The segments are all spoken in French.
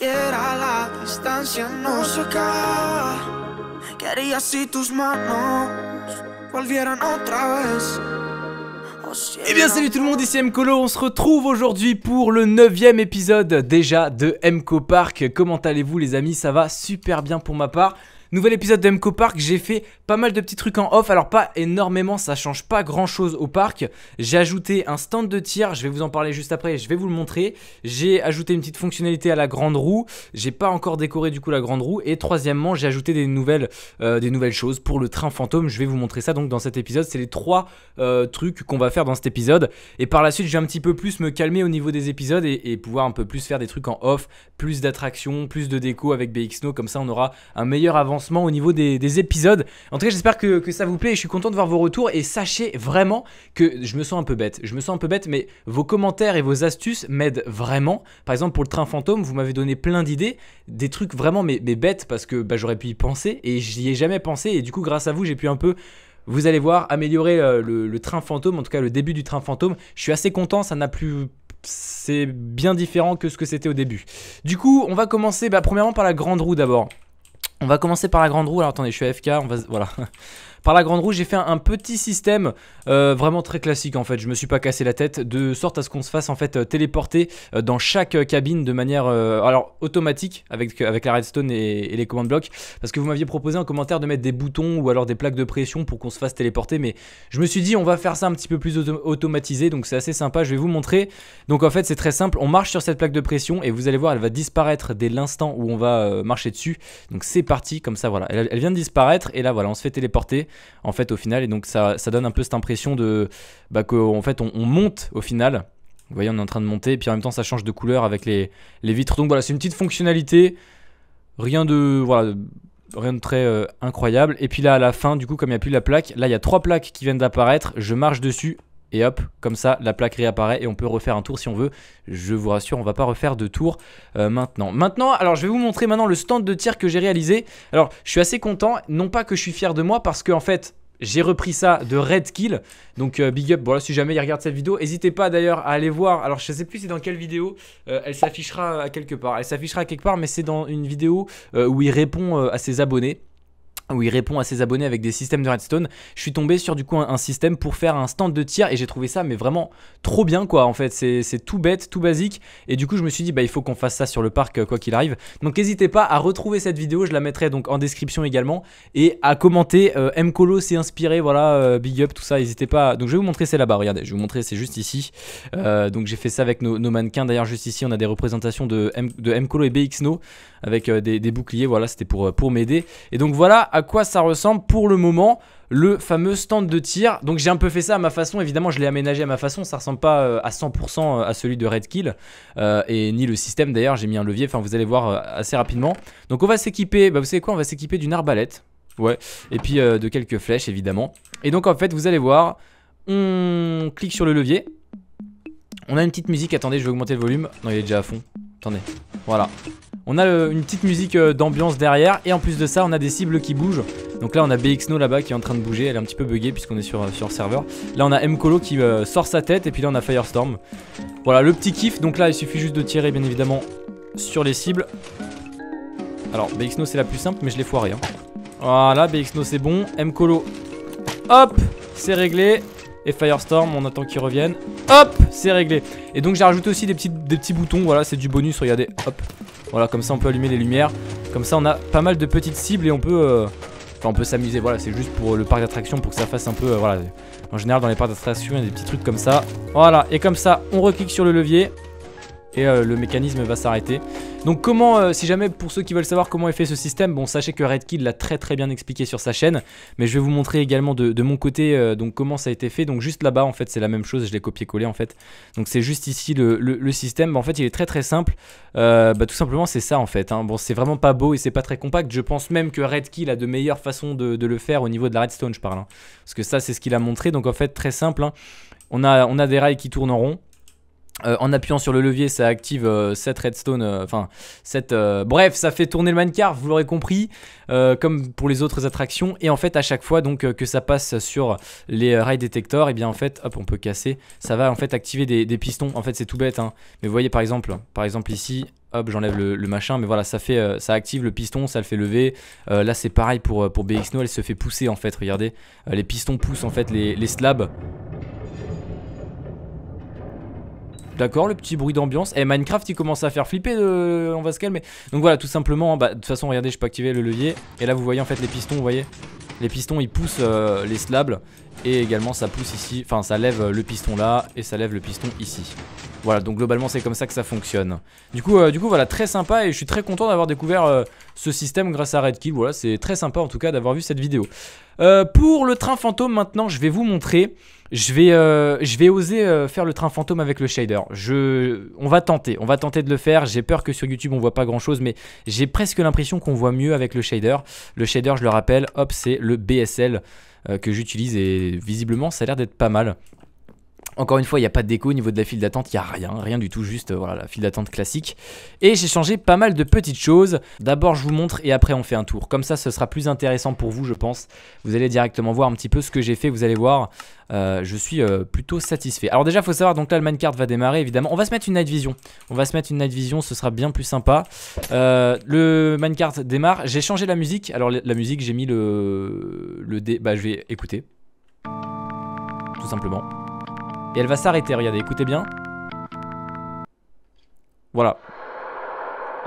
Et oh, Eh bien salut tout le monde, ici Colo. on se retrouve aujourd'hui pour le 9 épisode déjà de Mco Park. Comment allez-vous les amis Ça va super bien pour ma part. Nouvel épisode de MCO Park, j'ai fait pas mal de petits trucs en off, alors pas énormément, ça change pas grand chose au parc. J'ai ajouté un stand de tir, je vais vous en parler juste après, je vais vous le montrer. J'ai ajouté une petite fonctionnalité à la grande roue, j'ai pas encore décoré du coup la grande roue. Et troisièmement, j'ai ajouté des nouvelles, euh, des nouvelles choses pour le train fantôme, je vais vous montrer ça donc dans cet épisode. C'est les trois euh, trucs qu'on va faire dans cet épisode. Et par la suite, je vais un petit peu plus me calmer au niveau des épisodes et, pouvoir un peu plus faire des trucs en off, plus d'attractions, plus de déco avec BXNO, comme ça on aura un meilleur avant au niveau des, épisodes. En tout cas, j'espère que, ça vous plaît. Je suis content de voir vos retours et sachez vraiment que je me sens un peu bête. Je me sens un peu bête, mais vos commentaires et vos astuces m'aident vraiment. Par exemple, pour le train fantôme, vous m'avez donné plein d'idées, des trucs vraiment mais, bêtes parce que bah, j'aurais pu y penser et j'y ai jamais pensé. Et du coup, grâce à vous, j'ai pu un peu vous allez voir, améliorer euh, le, train fantôme, en tout cas le début du train fantôme. Je suis assez content, ça n'a plus... C'est bien différent que ce que c'était au début. Du coup, on va commencer bah, premièrement par la grande roue d'abord. On va commencer par la grande roue. Alors attendez, je suis FK. on va voilà par la grande roue, j'ai fait un, petit système euh, vraiment très classique en fait. Je me suis pas cassé la tête de sorte à ce qu'on se fasse en fait euh, téléporter euh, dans chaque cabine de manière alors automatique avec, avec la redstone et, les commandes blocs. Parce que vous m'aviez proposé en commentaire de mettre des boutons ou alors des plaques de pression pour qu'on se fasse téléporter, mais je me suis dit on va faire ça un petit peu plus automatisé, donc c'est assez sympa. Je vais vous montrer. Donc en fait c'est très simple. On marche sur cette plaque de pression et vous allez voir elle va disparaître dès l'instant où on va marcher dessus. Donc c'est parti comme ça voilà. elle vient de disparaître et là voilà on se fait téléporter en fait, au final. Et donc, ça, donne un peu cette impression de bah, qu'en fait, on, monte au final. Vous voyez, on est en train de monter, et puis en même temps, ça change de couleur avec les, les vitres. Donc voilà, c'est une petite fonctionnalité. Rien de, voilà, rien de très euh, incroyable. Et puis là, à la fin, du coup, comme il n'y a plus la plaque, là, il y a trois plaques qui viennent d'apparaître. Je marche dessus, et hop, comme ça, la plaque réapparaît et on peut refaire un tour si on veut. Je vous rassure, on va pas refaire de tour euh, maintenant. Maintenant, alors je vais vous montrer maintenant le stand de tir que j'ai réalisé. Alors, je suis assez content, non pas que je suis fier de moi, parce que en fait, j'ai repris ça de Red Kill Donc euh, big up, voilà, si jamais il regarde cette vidéo, n'hésitez pas d'ailleurs à aller voir. Alors je sais plus c'est dans quelle vidéo, euh, elle s'affichera à quelque part. Elle s'affichera à quelque part, mais c'est dans une vidéo où il répond à ses abonnés où il répond à ses abonnés avec des systèmes de redstone. Je suis tombé sur du coup un, système pour faire un stand de tir et j'ai trouvé ça mais vraiment trop bien quoi en fait. C'est tout bête, tout basique et du coup je me suis dit bah il faut qu'on fasse ça sur le parc euh, quoi qu'il arrive. Donc n'hésitez pas à retrouver cette vidéo, je la mettrai donc en description également et à commenter euh, Mcolo s'est inspiré voilà euh, big up tout ça n'hésitez pas. Donc je vais vous montrer c'est là-bas regardez je vais vous montrer c'est juste ici. donc j'ai fait ça avec nos, mannequins d'ailleurs juste ici on a des représentations de, M, de Mcolo et BXNO avec des, boucliers voilà c'était pour, pour m'aider et donc voilà à quoi ça ressemble pour le moment le fameux stand de tir. Donc j'ai un peu fait ça à ma façon, évidemment je l'ai aménagé à ma façon, ça ressemble pas euh, à 100% euh, à celui de red kill euh, et ni le système d'ailleurs, j'ai mis un levier, enfin vous allez voir assez rapidement. Donc on va s'équiper, bah vous savez quoi, on va s'équiper d'une arbalète, ouais, et puis de quelques flèches évidemment. Et donc en fait vous allez voir, on clique sur le levier, on a une petite musique, attendez je vais augmenter le volume, non il est déjà à fond, attendez, voilà. On a euh, une petite musique euh, d'ambiance derrière et en plus de ça on a des cibles qui bougent. Donc là on a BXNO là-bas qui est en train de bouger, elle est un petit peu buggée puisqu'on est sur, euh, sur serveur. Là on a Mcolo qui sort sa tête et puis là on a Firestorm. Voilà le petit kiff, donc là il suffit juste de tirer bien évidemment sur les cibles. Alors BXNO c'est la plus simple mais je l'ai foiré. rien. Hein. Voilà BXNO c'est bon, Mkolo hop c'est réglé et Firestorm, on attend qu'il revienne Hop, c'est réglé. Et donc j'ai rajouté aussi des petits, des petits boutons, voilà, c'est du bonus, regardez, hop. Voilà, comme ça on peut allumer les lumières. Comme ça on a pas mal de petites cibles et on peut... Euh, enfin, on peut s'amuser, voilà, c'est juste pour le parc d'attractions pour que ça fasse un peu, euh, voilà. En général, dans les parcs d'attractions il y a des petits trucs comme ça. Voilà, et comme ça, on reclique sur le levier et euh, le mécanisme va s'arrêter. Donc comment, euh, si jamais pour ceux qui veulent savoir comment est fait ce système, bon sachez que RedKill l'a très très bien expliqué sur sa chaîne, mais je vais vous montrer également de, mon côté euh, donc comment ça a été fait. Donc juste là-bas en fait c'est la même chose, je l'ai copié-collé en fait. Donc c'est juste ici le, système, en fait il est très très simple, bah, tout simplement c'est ça en fait. Hein. Bon c'est vraiment pas beau et c'est pas très compact, je pense même que RedKill a de meilleures façons de, le faire au niveau de la redstone je parle. Hein. Parce que ça c'est ce qu'il a montré, donc en fait très simple, hein. on, a, on a des rails qui tournent en rond euh, en appuyant sur le levier, ça active cette euh, redstone, euh, enfin cette. bref, ça fait tourner le minecart, vous l'aurez compris, comme pour les autres attractions. Et en fait, à chaque fois donc que ça passe sur les rails détecteurs, et eh bien en fait, hop, on peut casser. Ça va en fait activer des, pistons. En fait, c'est tout bête. Hein. Mais vous voyez par exemple, par exemple ici, hop j'enlève le, machin mais voilà ça fait ça active le piston ça le fait lever là c'est pareil pour, pour BXNO elle se fait pousser en fait regardez les pistons poussent en fait les slabs D'accord, le petit bruit d'ambiance. Et eh, Minecraft, il commence à faire flipper, de... Euh, on va se calmer. Donc voilà, tout simplement, bah, de toute façon, regardez, je peux activer le levier. Et là, vous voyez en fait les pistons, vous voyez Les pistons, ils poussent euh, les slabs. Et également ça pousse ici, enfin ça lève le piston là et ça lève le piston ici. Voilà, donc globalement c'est comme ça que ça fonctionne. Du coup, euh, du coup voilà, très sympa et je suis très content d'avoir découvert euh, ce système grâce à Redkill. Voilà, c'est très sympa en tout cas d'avoir vu cette vidéo. Euh, pour le train fantôme maintenant, je vais vous montrer. Je vais, je vais oser faire le train fantôme avec le shader. Je... On va tenter, on va tenter de le faire. J'ai peur que sur YouTube on voit pas grand chose, mais j'ai presque l'impression qu'on voit mieux avec le shader. Le shader, je le rappelle, hop, c'est le BSL. Euh, que j'utilise et visiblement ça a l'air d'être pas mal. Encore une fois, il n'y a pas de déco au niveau de la file d'attente, il n'y a rien, rien du tout, juste euh, voilà, la file d'attente classique. Et j'ai changé pas mal de petites choses. D'abord, je vous montre et après on fait un tour. Comme ça, ce sera plus intéressant pour vous, je pense. Vous allez directement voir un petit peu ce que j'ai fait, vous allez voir. Euh, je suis euh, plutôt satisfait. Alors déjà, il faut savoir, donc là, le minecart va démarrer, évidemment. On va se mettre une night vision. On va se mettre une night vision, ce sera bien plus sympa. le minecart démarre. J'ai changé la musique. Alors la musique, j'ai mis le... le dé... Bah, je vais écouter. Tout simplement. Et elle va s'arrêter, regardez, écoutez bien. Voilà.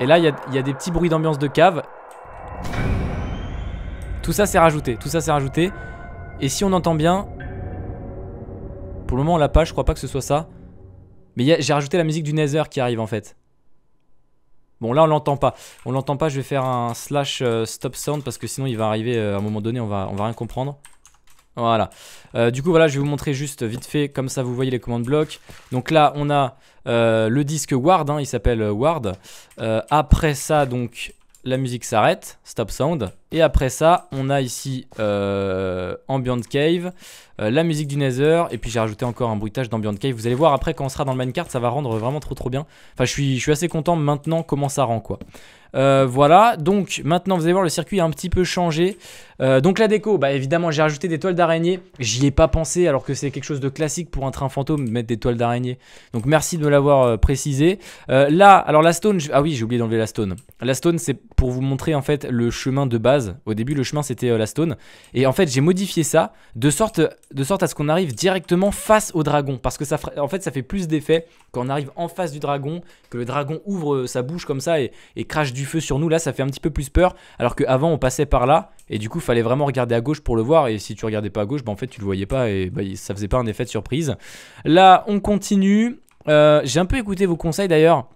Et là, il y, a des petits bruits d'ambiance de cave. Tout ça, c'est rajouté. Tout ça, c'est rajouté. Et si on entend bien... Pour le moment, on l'a pas. Je crois pas que ce soit ça. Mais j'ai rajouté la musique du Nether qui arrive, en fait. Bon, là, on l'entend pas. On l'entend pas. Je vais faire un slash euh, stop sound parce que sinon, il va arriver euh, à un moment donné. On va, on va rien comprendre. Voilà. Euh, du coup, voilà, je vais vous montrer juste vite fait, comme ça vous voyez les commandes blocs. Donc là, on a euh, le disque Ward, hein, il s'appelle euh, Ward. après ça, donc, la musique s'arrête, stop sound. Et après ça, on a ici euh, Ambient Cave, euh, la musique du Nether, et puis j'ai rajouté encore un bruitage d'Ambient Cave. Vous allez voir après quand on sera dans le minecart, ça va rendre vraiment trop trop bien. Enfin, je suis, je suis assez content maintenant comment ça rend quoi. Euh, voilà, donc maintenant vous allez voir le circuit a un petit peu changé. donc la déco, bah évidemment j'ai rajouté des toiles d'araignée. J'y ai pas pensé alors que c'est quelque chose de classique pour un train fantôme mettre des toiles d'araignée. Donc merci de me l'avoir précisé. là, alors la stone, ah oui j'ai oublié d'enlever la stone. La stone c'est pour vous montrer en fait le chemin de base au début, le chemin, c'était euh, la stone. Et en fait, j'ai modifié ça de sorte, de sorte à ce qu'on arrive directement face au dragon. Parce que ça, en fait, ça fait plus d'effet quand on arrive en face du dragon, que le dragon ouvre euh, sa bouche comme ça et, crache du feu sur nous. Là, ça fait un petit peu plus peur. Alors qu'avant, on passait par là. Et du coup, fallait vraiment regarder à gauche pour le voir. Et si tu regardais pas à gauche, bah, en fait, tu le voyais pas et bah, ça faisait pas un effet de surprise. Là, on continue. Euh, j'ai un peu écouté vos conseils d'ailleurs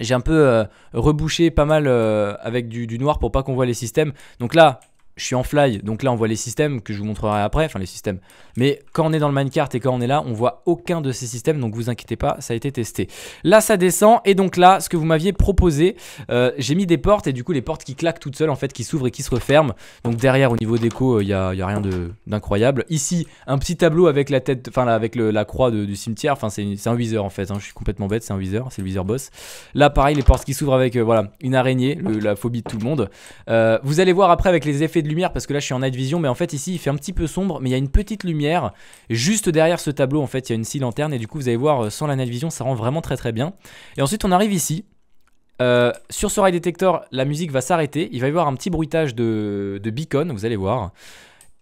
j'ai un peu euh, rebouché pas mal euh, avec du, du, noir pour pas qu'on voit les systèmes. Donc là, je suis en fly, donc là on voit les systèmes que je vous montrerai après, enfin les systèmes. Mais quand on est dans le minecart et quand on est là, on voit aucun de ces systèmes, donc vous inquiétez pas, ça a été testé. Là ça descend, et donc là, ce que vous m'aviez proposé, euh, j'ai mis des portes, et du coup les portes qui claquent toutes seules, en fait, qui s'ouvrent et qui se referment. Donc derrière, au niveau déco, il euh, n'y a, a, rien d'incroyable. Ici, un petit tableau avec la tête, enfin avec la croix du cimetière, enfin c'est un viseur en fait, hein, je suis complètement bête, c'est un viseur, c'est le viseur boss. Là pareil, les portes qui s'ouvrent avec, euh, voilà, une araignée, la phobie de tout le monde. vous allez voir après avec les effets lumière parce que là je suis en night vision, mais en fait ici il fait un petit peu sombre, mais il y a une petite lumière juste derrière ce tableau. En fait, il y a une scie lanterne et du coup vous allez voir euh, sans la night vision, ça rend vraiment très très bien. Et ensuite on arrive ici. Euh, sur ce rail detector, la musique va s'arrêter. Il va y avoir un petit bruitage de, beacon, vous allez voir.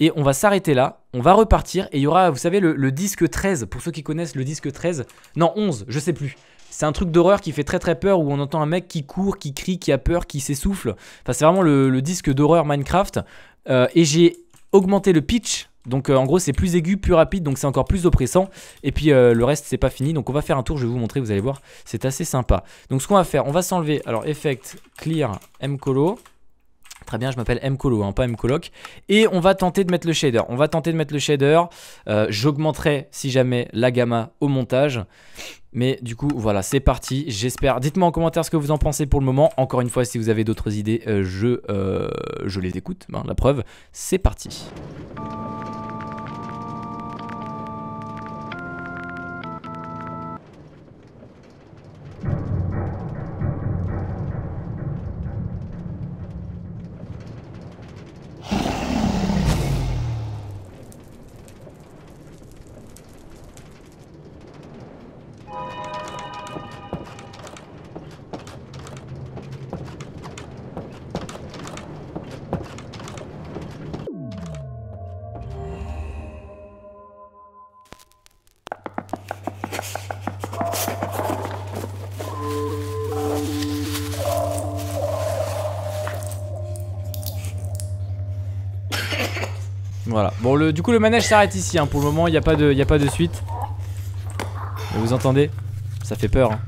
Et on va s'arrêter là, on va repartir et il y aura, vous savez, le, le, disque 13, pour ceux qui connaissent le disque 13, non 11, je sais plus. C'est un truc d'horreur qui fait très très peur où on entend un mec qui court, qui crie, qui a peur, qui s'essouffle. Enfin, c'est vraiment le, disque d'horreur Minecraft. Euh, et j'ai augmenté le pitch. Donc euh, en gros c'est plus aigu, plus rapide, donc c'est encore plus oppressant. Et puis euh, le reste c'est pas fini, donc on va faire un tour, je vais vous montrer, vous allez voir, c'est assez sympa. Donc ce qu'on va faire, on va s'enlever, alors effect, clear, mcolo, Très bien, je m'appelle Mcolo, hein, pas Mcoloc. Et on va tenter de mettre le shader. On va tenter de mettre le shader. Euh, j'augmenterai, si jamais, la gamma au montage. Mais du coup, voilà, c'est parti. J'espère. Dites-moi en commentaire ce que vous en pensez pour le moment. Encore une fois, si vous avez d'autres idées, euh, je, euh, je les écoute. Ben, la preuve, c'est parti. Voilà. Bon, le, du coup, le manège s'arrête ici. Hein. Pour le moment, il n'y a, pas de, a pas de suite. vous entendez Ça fait peur. Hein.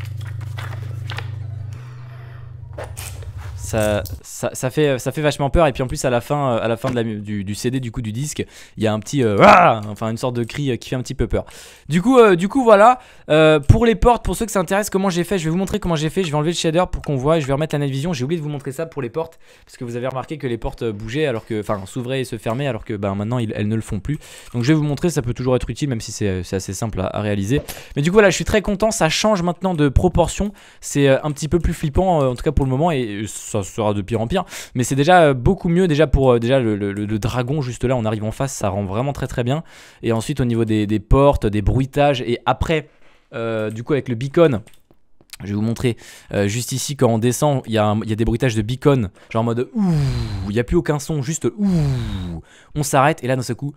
Ça, ça, fait, ça fait vachement peur. Et puis en plus, à la fin, euh, à la fin de la, du, CD, du coup, du disque, il y a un petit. Euh, ah enfin, une sorte de cri euh, qui fait un petit peu peur. Du coup, du coup voilà. pour les portes, pour ceux que ça intéresse, comment j'ai fait, je vais vous montrer comment j'ai fait. Je vais enlever le shader pour qu'on voit. Je vais remettre la netvision J'ai oublié de vous montrer ça pour les portes. Parce que vous avez remarqué que les portes bougeaient, alors que. Enfin, s'ouvraient et se fermaient, alors que ben, maintenant, elles ne le font plus. Donc je vais vous montrer. Ça peut toujours être utile, même si c'est assez simple à, réaliser. Mais du coup, voilà, je suis très content. Ça change maintenant de proportion. C'est un petit peu plus flippant, en tout cas pour le moment. Et ça sera de pire en mais c'est déjà euh, beaucoup mieux déjà pour euh, déjà le, dragon juste là, on arrive en face, ça rend vraiment très très bien. Et ensuite au niveau des, portes, des bruitages, et après, euh, du coup avec le beacon, je vais vous montrer juste ici quand on descend, il y, y, a des bruitages de beacon, genre en mode ouh, il n'y a plus aucun son, juste ouh, on s'arrête et là dans ce coup,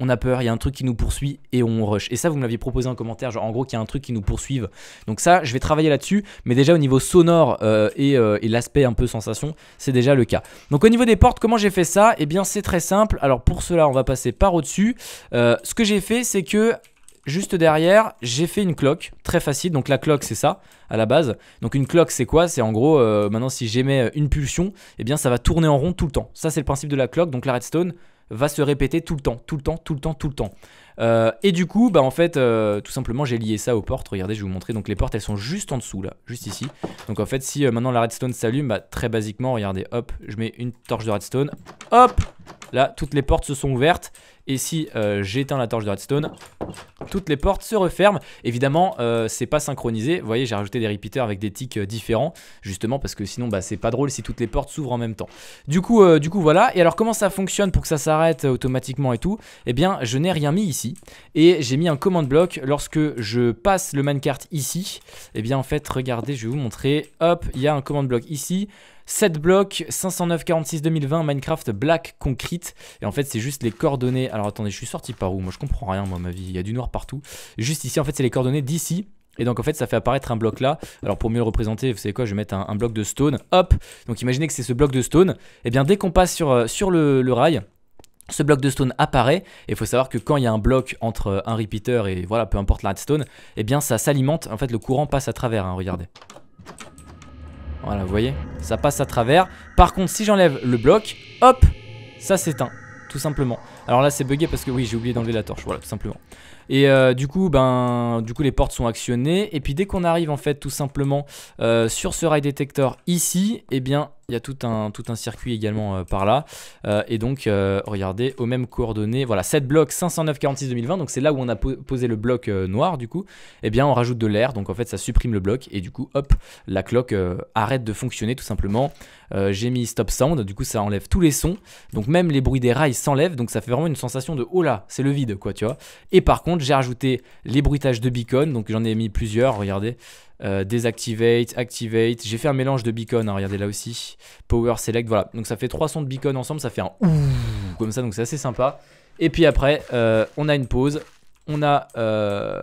on a peur, il y a un truc qui nous poursuit et on rush. Et ça, vous me l'aviez proposé en commentaire, genre en gros qu'il y a un truc qui nous poursuive. Donc ça, je vais travailler là-dessus, mais déjà au niveau sonore euh, euh, et, l'aspect un peu sensation, c'est déjà le cas. Donc au niveau des portes, comment j'ai fait ça Eh bien c'est très simple. Alors pour cela, on va passer par au-dessus. Euh, ce que j'ai fait, c'est que juste derrière, j'ai fait une cloque, très facile. Donc la cloque, c'est ça, à la base. Donc une cloque, c'est quoi C'est en gros, maintenant si j'émets une pulsion, eh bien ça va tourner en rond tout le temps. Ça, c'est le principe de la cloque, donc la redstone va se répéter tout le temps, tout le temps, tout le temps, tout le temps. Euh, et du coup, bah en fait, euh, tout simplement, j'ai lié ça aux portes. Regardez, je vais vous montrer. Donc les portes, elles sont juste en dessous, là, juste ici. Donc en fait, si euh, maintenant la redstone s'allume, bah, très basiquement, regardez, hop, je mets une torche de redstone, hop, là, toutes les portes se sont ouvertes. Et si euh, j'éteins la torche de redstone, toutes les portes se referment. Évidemment, euh, c'est pas synchronisé. Vous voyez, j'ai rajouté des repeaters avec des tics euh, différents, justement parce que sinon, bah, c'est pas drôle si toutes les portes s'ouvrent en même temps. Du coup, du coup, voilà. Et alors, comment ça fonctionne pour que ça s'arrête automatiquement et tout Eh bien, je n'ai rien mis ici et j'ai mis un command block. Lorsque je passe le minecart ici, eh bien, en fait, regardez, je vais vous montrer. Hop, il y a un command block ici. 7 blocs, 509 46 2020, Minecraft Black Concrete. Et en fait, c'est juste les coordonnées. Alors attendez, je suis sorti par où Moi, je comprends rien, moi, ma vie. Il y a du noir partout. Juste ici, en fait, c'est les coordonnées d'ici. Et donc en fait ça fait apparaître un bloc là. Alors pour mieux le représenter, vous savez quoi, je vais mettre un, bloc de stone. Hop Donc imaginez que c'est ce bloc de stone. Et eh bien dès qu'on passe sur, euh, sur le, rail, ce bloc de stone apparaît, et il faut savoir que quand il y a un bloc entre euh, un repeater et voilà, peu importe la redstone, eh bien ça s'alimente, en fait le courant passe à travers, hein, regardez. Voilà, vous voyez, ça passe à travers. Par contre, si j'enlève le bloc, hop, ça s'éteint, tout simplement. Alors là, c'est bugué parce que oui, j'ai oublié d'enlever la torche, voilà, tout simplement. Et euh, du coup, ben, du coup, les portes sont actionnées. Et puis dès qu'on arrive en fait, tout simplement, euh, sur ce rail détecteur ici, eh bien, il y a tout un, tout un circuit également euh, par là. Euh, et donc, euh, regardez, aux mêmes coordonnées, voilà, 7 blocs 509 46 2020, donc c'est là où on a posé le bloc noir du coup, et eh bien on rajoute de l'air, donc en fait ça supprime le bloc, et du coup, hop, la cloque arrête de fonctionner tout simplement. J'ai mis stop sound, du coup ça enlève tous les sons, donc même les bruits des rails s'enlèvent, donc ça fait vraiment une sensation de oh là, c'est le vide, quoi, tu vois. Et par contre, j'ai rajouté les bruitages de beacon, donc j'en ai mis plusieurs, regardez. Euh, désactivate, activate. J'ai fait un mélange de beacon, hein, regardez là aussi. Power select, voilà. Donc ça fait trois sons de beacon ensemble, ça fait un ouh comme ça, donc c'est assez sympa. Et puis après, euh, on a une pause. On a euh,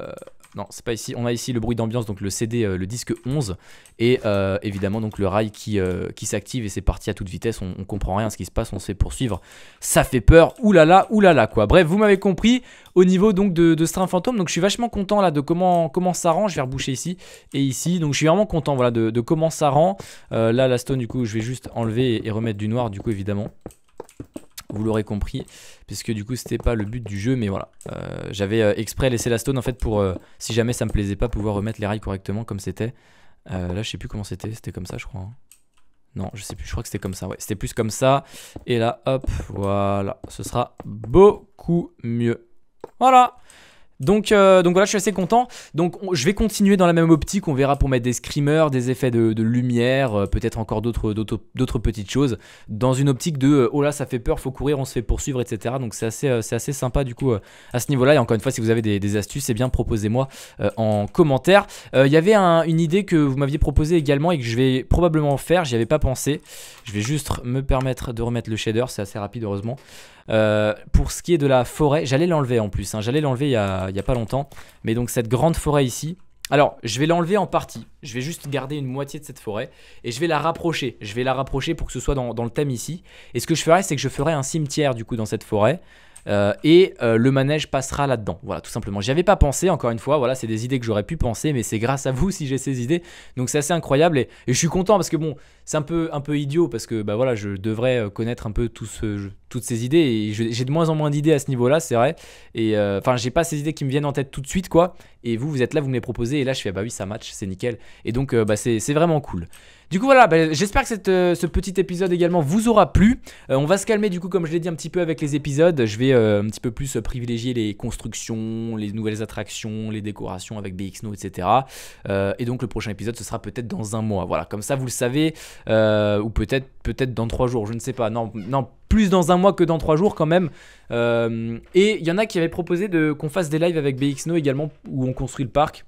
non, c'est pas ici. On a ici le bruit d'ambiance, donc le CD, euh, le disque 11, et euh, évidemment donc le rail qui, euh, qui s'active et c'est parti à toute vitesse. On, comprend rien à ce qui se passe, on se fait poursuivre. Ça fait peur, oulala, oulala quoi. Bref, vous m'avez compris au niveau donc de, de fantôme. Donc je suis vachement content là de comment, comment ça rend. Je vais reboucher ici et ici. Donc je suis vraiment content voilà de, comment ça rend. là, la stone, du coup, je vais juste enlever et remettre du noir, du coup, évidemment vous l'aurez compris, puisque du coup c'était pas le but du jeu, mais voilà. Euh, j'avais euh, exprès laissé la stone en fait pour, euh, si jamais ça me plaisait pas, pouvoir remettre les rails correctement comme c'était. là je sais plus comment c'était, c'était comme ça je crois. Hein. Non, je sais plus, je crois que c'était comme ça, ouais. C'était plus comme ça, et là hop, voilà, ce sera beaucoup mieux. Voilà euh, donc, voilà, je suis assez content. Donc je vais continuer dans la même optique. On verra pour mettre des screamers, des effets de, lumière, euh, peut-être encore d'autres, petites choses. Dans une optique de euh, oh là, ça fait peur, faut courir, on se fait poursuivre, etc. Donc c'est assez, sympa du coup à ce niveau-là. Et encore une fois, si vous avez des, astuces, c'est eh bien proposez-moi en commentaire. Il y avait une idée que vous m'aviez proposée également et que je vais probablement faire. J'y avais pas pensé. Je vais juste me permettre de remettre le shader. C'est assez rapide, heureusement. Euh, pour ce qui est de la forêt, j'allais l'enlever en plus, hein. j'allais l'enlever il, y a, pas longtemps. Mais donc cette grande forêt ici, alors, je vais l'enlever en partie. Je vais juste garder une moitié de cette forêt et je vais la rapprocher. Je vais la rapprocher pour que ce soit dans, dans le thème ici. Et ce que je ferai, c'est que je ferai un cimetière du coup dans cette forêt. Euh, et euh, le manège passera là-dedans. Voilà, tout simplement. J'y avais pas pensé, encore une fois, voilà, c'est des idées que j'aurais pu penser, mais c'est grâce à vous si j'ai ces idées. Donc c'est assez incroyable et, je suis content parce que bon, c'est un peu, un peu idiot parce que bah voilà, je devrais euh, connaître un peu tout ce, toutes ces idées et j'ai de moins en moins d'idées à ce niveau-là, c'est vrai. Et enfin, j'ai pas ces idées qui me viennent en tête tout de suite, quoi. Et vous, vous êtes là, vous me les proposez et là, je fais bah oui, ça match, c'est nickel. Et donc, bah, c'est vraiment cool. Du coup voilà, bah, j'espère que euh, ce petit épisode également vous aura plu. Euh, on va se calmer du coup comme je l'ai dit un petit peu avec les épisodes. Je vais euh, un petit peu plus privilégier les constructions, les nouvelles attractions, les décorations avec BXNO, etc. et donc le prochain épisode ce sera peut-être dans un mois. Voilà, comme ça vous le savez, ou peut-être peut-être dans trois jours, je ne sais pas. Non, non, plus dans un mois que dans trois jours quand même. et il y en a qui avaient proposé de qu'on fasse des lives avec BXNO également où on construit le parc.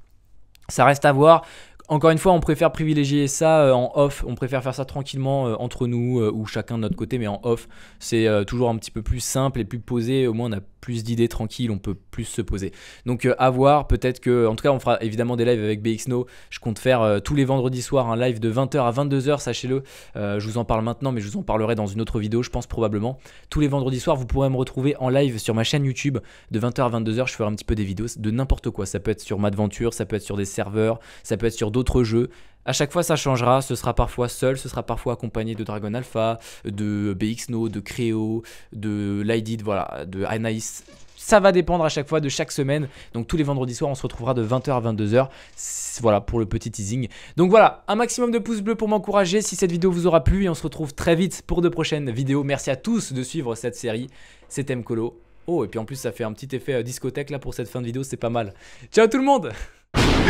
Ça reste à voir encore une fois, on préfère privilégier ça euh, en off, on préfère faire ça tranquillement euh, entre nous euh, ou chacun de notre côté, mais en off, c'est toujours un petit peu plus simple et plus posé, au moins on a plus d'idées tranquilles, on peut plus se poser. Donc euh, à voir, peut-être que, en tout cas, on fera évidemment des lives avec BXNO. Je compte faire euh, tous les vendredis soirs un live de 20h à 22h, sachez-le. Euh, je vous en parle maintenant, mais je vous en parlerai dans une autre vidéo, je pense probablement. Tous les vendredis soirs, vous pourrez me retrouver en live sur ma chaîne YouTube de 20h à 22h. Je ferai un petit peu des vidéos de n'importe quoi. Ça peut être sur Madventure, ça peut être sur des serveurs, ça peut être sur d'autres jeux. À chaque fois, ça changera. Ce sera parfois seul, ce sera parfois accompagné de Dragon Alpha, de BXNO, de Créo, de Lydid, voilà, de Anaïs. Ça va dépendre à chaque fois de chaque semaine. Donc tous les vendredis soirs, on se retrouvera de 20h à 22h. Voilà pour le petit teasing. Donc voilà, un maximum de pouces bleus pour m'encourager si cette vidéo vous aura plu. Et on se retrouve très vite pour de prochaines vidéos. Merci à tous de suivre cette série. C'était Mkolo. Oh, et puis en plus, ça fait un petit effet euh, discothèque là pour cette fin de vidéo. C'est pas mal. Ciao tout le monde